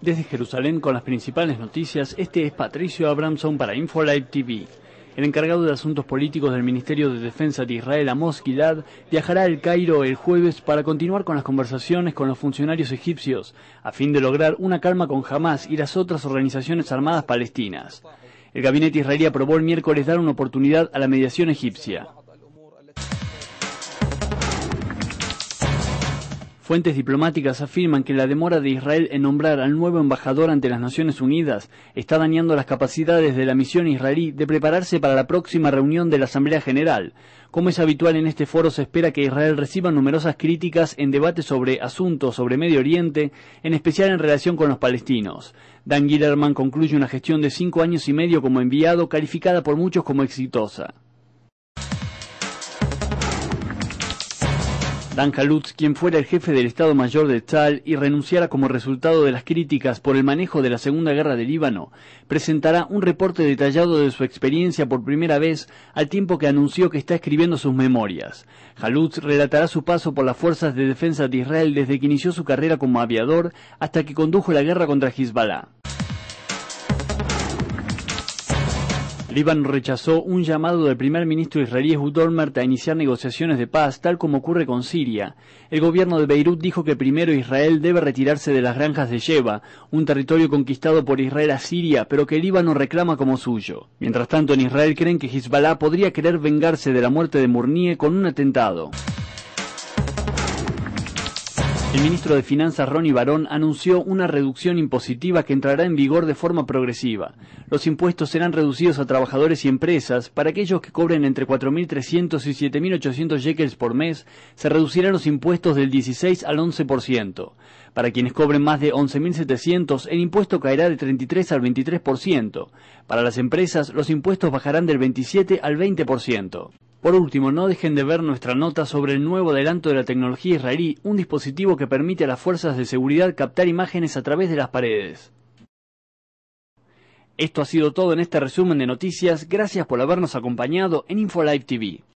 Desde Jerusalén con las principales noticias, este es Patricio Abramson para InfoLive TV. El encargado de asuntos políticos del Ministerio de Defensa de Israel, Amos Gilad, viajará al Cairo el jueves para continuar con las conversaciones con los funcionarios egipcios, a fin de lograr una calma con Hamas y las otras organizaciones armadas palestinas. El gabinete israelí aprobó el miércoles dar una oportunidad a la mediación egipcia. Fuentes diplomáticas afirman que la demora de Israel en nombrar al nuevo embajador ante las Naciones Unidas está dañando las capacidades de la misión israelí de prepararse para la próxima reunión de la Asamblea General. Como es habitual en este foro, se espera que Israel reciba numerosas críticas en debates sobre asuntos sobre Medio Oriente, en especial en relación con los palestinos. Dan Gillerman concluye una gestión de cinco años y medio como enviado, calificada por muchos como exitosa. Dan Halutz, quien fuera el jefe del Estado Mayor de Chal y renunciara como resultado de las críticas por el manejo de la Segunda Guerra del Líbano, presentará un reporte detallado de su experiencia por primera vez al tiempo que anunció que está escribiendo sus memorias. Halutz relatará su paso por las fuerzas de defensa de Israel desde que inició su carrera como aviador hasta que condujo la guerra contra Hezbollah. Líbano rechazó un llamado del primer ministro israelí Ehud Olmert a iniciar negociaciones de paz, tal como ocurre con Siria. El gobierno de Beirut dijo que primero Israel debe retirarse de las granjas de Sheba, un territorio conquistado por Israel a Siria, pero que Líbano reclama como suyo. Mientras tanto, en Israel creen que Hezbollah podría querer vengarse de la muerte de Murnie con un atentado. El ministro de Finanzas Ronnie Barón anunció una reducción impositiva que entrará en vigor de forma progresiva. Los impuestos serán reducidos a trabajadores y empresas. Para aquellos que cobren entre 4.300 y 7.800 yekels por mes, se reducirán los impuestos del 16 al 11%. Para quienes cobren más de 11.700, el impuesto caerá del 33 al 23%. Para las empresas, los impuestos bajarán del 27 al 20%. Por último, no dejen de ver nuestra nota sobre el nuevo adelanto de la tecnología israelí, un dispositivo que permite a las fuerzas de seguridad captar imágenes a través de las paredes. Esto ha sido todo en este resumen de noticias, gracias por habernos acompañado en InfoLive TV.